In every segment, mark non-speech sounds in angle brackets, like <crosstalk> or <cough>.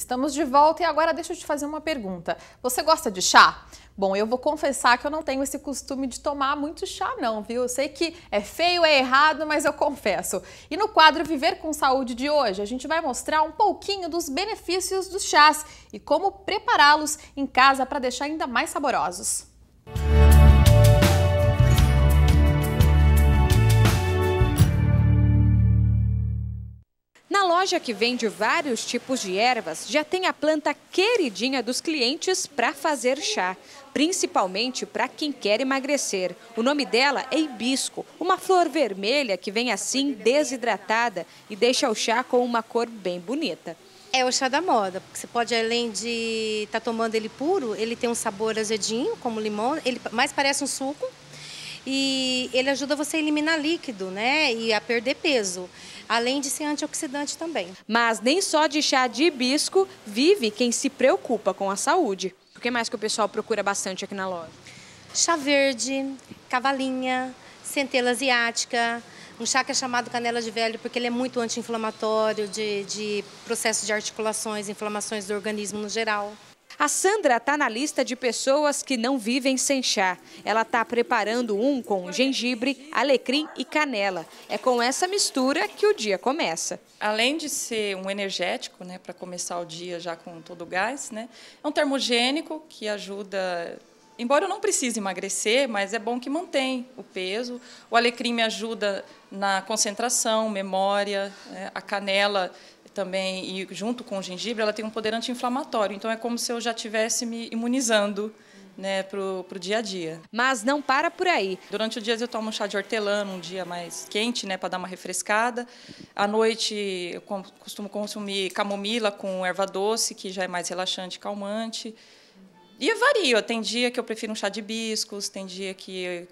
Estamos de volta e agora deixa eu te fazer uma pergunta. Você gosta de chá? Bom, eu vou confessar que eu não tenho esse costume de tomar muito chá não, viu? Eu sei que é feio, é errado, mas eu confesso. E no quadro Viver com Saúde de hoje, a gente vai mostrar um pouquinho dos benefícios dos chás e como prepará-los em casa para deixar ainda mais saborosos. Na loja que vende vários tipos de ervas, já tem a planta queridinha dos clientes para fazer chá, principalmente para quem quer emagrecer. O nome dela é hibisco, uma flor vermelha que vem assim desidratada e deixa o chá com uma cor bem bonita. É o chá da moda, porque você pode, além de estar tá tomando ele puro, ele tem um sabor azedinho, como limão, ele mais parece um suco, e ele ajuda você a eliminar líquido, né? E a perder peso além de ser antioxidante também. Mas nem só de chá de hibisco vive quem se preocupa com a saúde. O que mais que o pessoal procura bastante aqui na loja? Chá verde, cavalinha, centela asiática, um chá que é chamado canela de velho porque ele é muito anti-inflamatório, de, de processo de articulações, inflamações do organismo no geral. A Sandra está na lista de pessoas que não vivem sem chá. Ela está preparando um com gengibre, alecrim e canela. É com essa mistura que o dia começa. Além de ser um energético, né, para começar o dia já com todo o gás, né, é um termogênico que ajuda embora eu não precise emagrecer, mas é bom que mantém o peso. O alecrim me ajuda na concentração, memória, né, a canela também, e junto com o gengibre, ela tem um poder anti-inflamatório. Então é como se eu já estivesse me imunizando né, para o dia a dia. Mas não para por aí. Durante o dia eu tomo um chá de hortelã, um dia mais quente, né, para dar uma refrescada. À noite eu costumo consumir camomila com erva doce, que já é mais relaxante e calmante. E eu vario, tem dia que eu prefiro um chá de biscos, tem dia que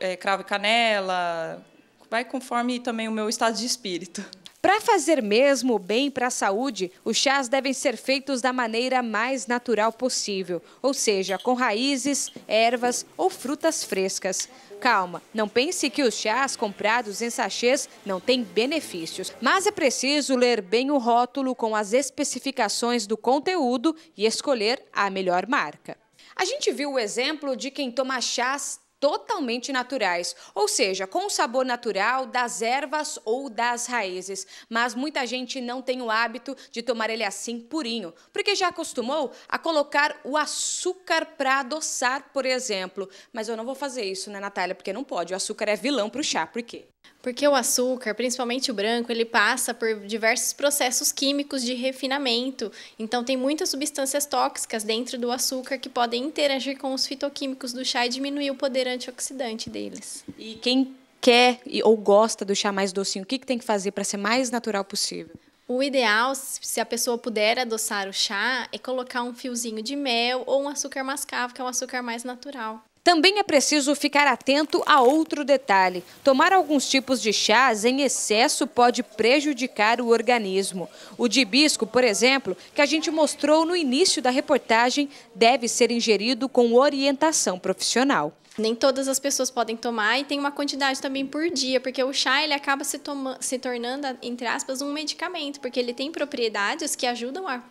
é, cravo e canela, vai conforme também o meu estado de espírito. Para fazer mesmo o bem para a saúde, os chás devem ser feitos da maneira mais natural possível, ou seja, com raízes, ervas ou frutas frescas. Calma, não pense que os chás comprados em sachês não têm benefícios, mas é preciso ler bem o rótulo com as especificações do conteúdo e escolher a melhor marca. A gente viu o exemplo de quem toma chás totalmente naturais, ou seja, com o sabor natural das ervas ou das raízes. Mas muita gente não tem o hábito de tomar ele assim purinho, porque já acostumou a colocar o açúcar para adoçar, por exemplo. Mas eu não vou fazer isso, né, Natália? Porque não pode. O açúcar é vilão para o chá. Por quê? Porque o açúcar, principalmente o branco, ele passa por diversos processos químicos de refinamento. Então, tem muitas substâncias tóxicas dentro do açúcar que podem interagir com os fitoquímicos do chá e diminuir o poder antioxidante deles. E quem quer ou gosta do chá mais docinho, o que, que tem que fazer para ser mais natural possível? O ideal, se a pessoa puder adoçar o chá, é colocar um fiozinho de mel ou um açúcar mascavo, que é um açúcar mais natural. Também é preciso ficar atento a outro detalhe. Tomar alguns tipos de chás em excesso pode prejudicar o organismo. O de hibisco, por exemplo, que a gente mostrou no início da reportagem, deve ser ingerido com orientação profissional. Nem todas as pessoas podem tomar e tem uma quantidade também por dia, porque o chá ele acaba se, toma, se tornando, entre aspas, um medicamento, porque ele tem propriedades que ajudam a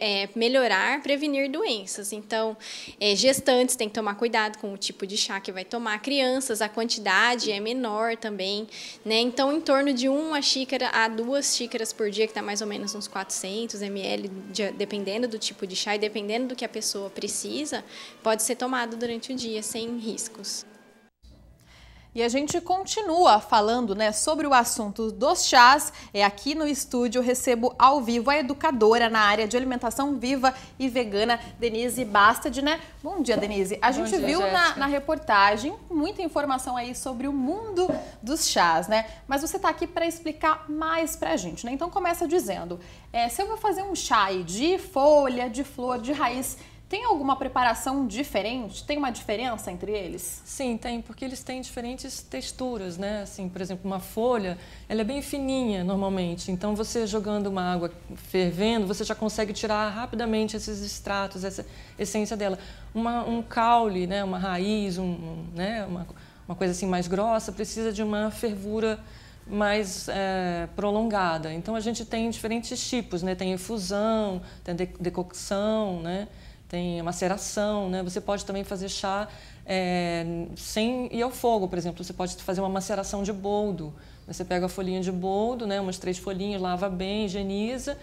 é, melhorar, prevenir doenças. Então, é, gestantes têm que tomar cuidado com o tipo de chá que vai tomar. Crianças, a quantidade é menor também. Né? Então, em torno de uma xícara a duas xícaras por dia, que está mais ou menos uns 400 ml, de, dependendo do tipo de chá e dependendo do que a pessoa precisa, pode ser tomado durante o dia, sem riscos. E a gente continua falando né, sobre o assunto dos chás. É aqui no estúdio recebo ao vivo a educadora na área de alimentação viva e vegana, Denise Bastad, né? Bom dia, Denise. A gente dia, viu na, na, reportagem muita informação aí sobre o mundo dos chás, né? Mas você está aqui para explicar mais para a gente, né? Então começa dizendo, é, se eu vou fazer um chá de folha, de flor, de raiz, tem alguma preparação diferente? Tem uma diferença entre eles? Sim, tem, porque eles têm diferentes texturas, né? Assim, por exemplo, uma folha, ela é bem fininha normalmente. Então, você jogando uma água fervendo, você já consegue tirar rapidamente esses extratos, essa essência dela. Uma, um caule, né? Uma raiz, um, um né? Uma, uma coisa assim mais grossa, precisa de uma fervura mais é, prolongada. Então a gente tem diferentes tipos, né? Tem infusão, tem decocção, né? tem maceração, né? Você pode também fazer chá é, sem ir ao fogo, por exemplo. Você pode fazer uma maceração de boldo. Você pega a folhinha de boldo, né? Umas três folhinhas, lava bem, higieniza,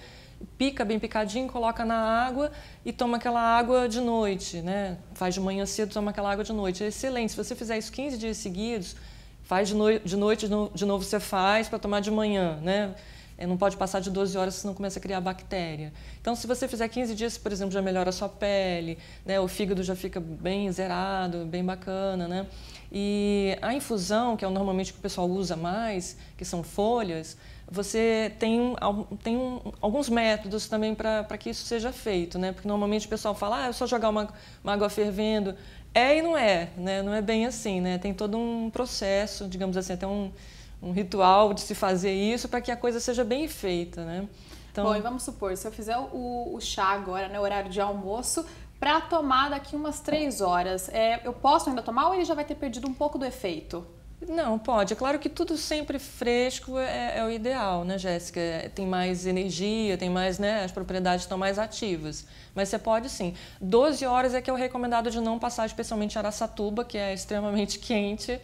pica bem picadinho, coloca na água e toma aquela água de noite, né? Faz de manhã cedo, toma aquela água de noite. É excelente. Se você fizer isso 15 dias seguidos, faz de, no... de noite, de novo você faz para tomar de manhã, né? É, não pode passar de 12 horas, se não começa a criar bactéria. Então, se você fizer 15 dias, por exemplo, já melhora a sua pele, né? o fígado já fica bem zerado, bem bacana. Né? E a infusão, que é normalmente o que o pessoal usa mais, que são folhas, você tem, tem um, alguns métodos também para que isso seja feito, né? Porque normalmente o pessoal fala, ah, é só jogar uma, uma água fervendo. É e não é, né? Não é bem assim, né? Tem todo um processo, digamos assim, até um, um ritual de se fazer isso para que a coisa seja bem feita, né? Então... Bom, e vamos supor, se eu fizer o, o chá agora, no né, horário de almoço, para tomar daqui umas três horas, é, eu posso ainda tomar ou ele já vai ter perdido um pouco do efeito? Não, pode. É claro que tudo sempre fresco é, é o ideal, né, Jéssica? É, tem mais energia, tem mais, né? As propriedades estão mais ativas. Mas você pode sim. 12 horas é que é o recomendado de não passar, especialmente Araçatuba, que é extremamente <laughs> quente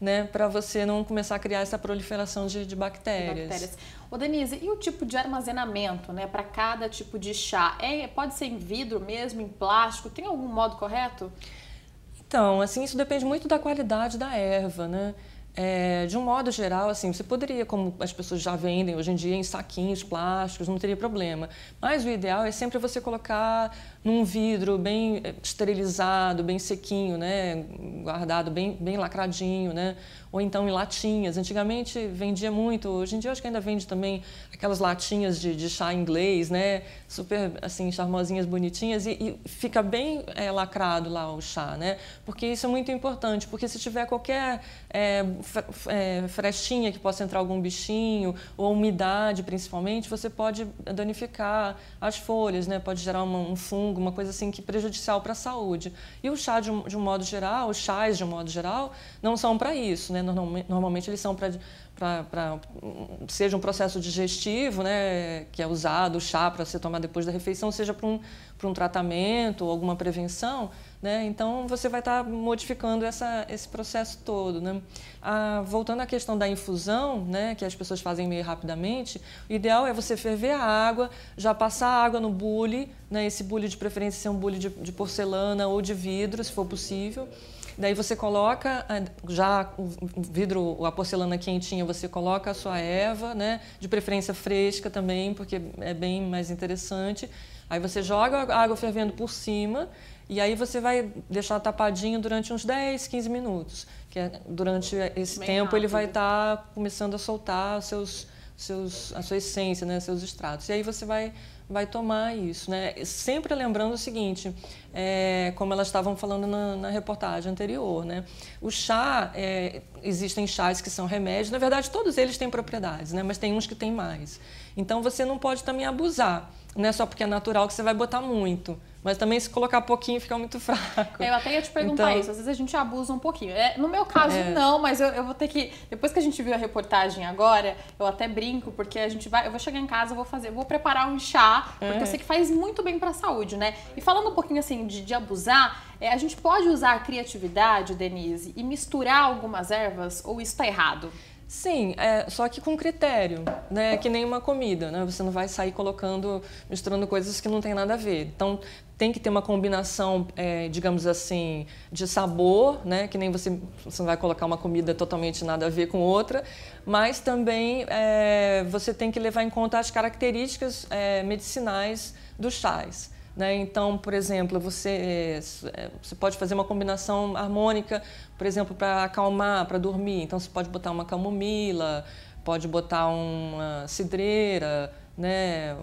né, para você não começar a criar essa proliferação de, de bactérias. O Ô Denise, e o tipo de armazenamento né, para cada tipo de chá? É, pode ser em vidro mesmo, em plástico? Tem algum modo correto? Então, assim, isso depende muito da qualidade da erva, né? É, de um modo geral, assim, você poderia, como as pessoas já vendem hoje em dia, em saquinhos plásticos, não teria problema. Mas o ideal é sempre você colocar num vidro bem eh, esterilizado, bem sequinho, né? guardado, bem, bem lacradinho, né? ou então em latinhas. Antigamente vendia muito, hoje em dia acho que ainda vende também aquelas latinhas de, de chá inglês, né? super assim, charmosinhas, bonitinhas, e, e fica bem é, lacrado lá o chá, né? porque isso é muito importante, porque se tiver qualquer é, é, frestinha que possa entrar algum bichinho, ou umidade principalmente, você pode danificar as folhas, né? pode gerar uma, um fungo, uma coisa assim que é prejudicial para a saúde. E o chá, de um, de um, modo geral, os chás de um modo geral, não são para isso. Né? Normalmente eles são para seja um processo digestivo, né, que é usado o chá para ser tomado depois da refeição, seja para um, um tratamento ou alguma prevenção, né? Então, você vai estar tá modificando essa, esse processo todo. Né? Ah, voltando à questão da infusão, né, que as pessoas fazem meio rapidamente, o ideal é você ferver a água, já passar a água no bule, né, esse bule de preferência ser um bule de, de porcelana ou de vidro, se for possível. Daí você coloca ah, já o vidro, a porcelana quentinha, você coloca a sua erva, né? De preferência fresca também, porque é bem mais interessante. Aí você joga a água fervendo por cima e aí você vai deixar tapadinho durante uns 10, 15 minutos, que é, durante esse Bem tempo rápido. ele vai estar tá começando a soltar seus, seus, a sua essência, né, seus extratos. E aí você vai, vai tomar isso, né? Sempre lembrando o seguinte, é, como elas estavam falando na, na, reportagem anterior. Né? O chá, é, existem chás que são remédios, na verdade todos eles têm propriedades, né? mas tem uns que têm mais. Então você não pode também abusar, não é só porque é natural que você vai botar muito. Mas também se colocar pouquinho fica muito <laughs> fraco. É, eu até ia te perguntar então... isso. Às vezes a gente abusa um pouquinho. É, no meu caso, é. não, mas eu, eu, vou ter que. Depois que a gente viu a reportagem agora, eu até brinco, porque a gente vai. Eu vou chegar em casa, eu vou fazer, eu vou preparar um chá, porque é. eu sei que faz muito bem pra saúde, né? E falando um pouquinho assim de, de abusar, é, a gente pode usar a criatividade, Denise, e misturar algumas ervas ou isso está errado? Sim, é, só que com critério, né? Que nem uma comida, né? Você não vai sair colocando, misturando coisas que não tem nada a ver. Então tem que ter uma combinação, é, digamos assim, de sabor, né? Que nem você, você não vai colocar uma comida totalmente nada a ver com outra, mas também é, você tem que levar em conta as características é, medicinais dos chás. Né? Então, por exemplo, você, é, você pode fazer uma combinação harmônica, por exemplo, para acalmar, para dormir. Então, você pode botar uma camomila, pode botar uma cidreira, né?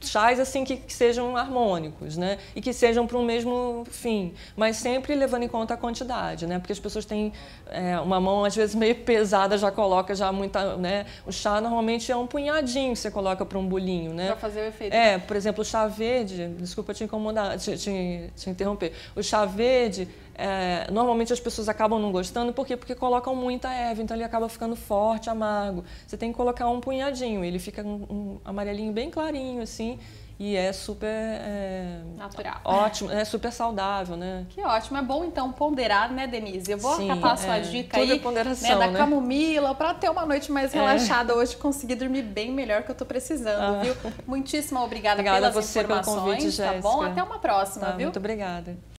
chás assim que, que sejam harmônicos, né? E que sejam para o mesmo fim, mas sempre levando em conta a quantidade, né? Porque as pessoas têm é, uma mão às vezes meio <laughs> pesada, já coloca já muita, né? O chá normalmente é um punhadinho que você coloca para um bolinho, né? Para fazer o efeito. É, por exemplo, o chá verde, desculpa te incomodar, te, te, te interromper. O chá verde é, normalmente as pessoas acabam não gostando, por quê? Porque colocam muita erva, então ele acaba ficando forte, amargo. Você tem que colocar um punhadinho, ele fica um, um amarelinho bem clarinho, assim, e é super. É, Natural. Ótimo, é super saudável, né? Que ótimo. É bom então ponderar, né, Denise? Eu vou Sim, acabar a sua é, dica é aí. Né, ponderação, né, da né? camomila, para ter uma noite mais é. relaxada hoje, conseguir dormir bem melhor que eu tô precisando, ah. viu? Muitíssimo obrigada, obrigada pelas você informações, pelo convite, tá bom? Até uma próxima, tá, viu? Muito obrigada.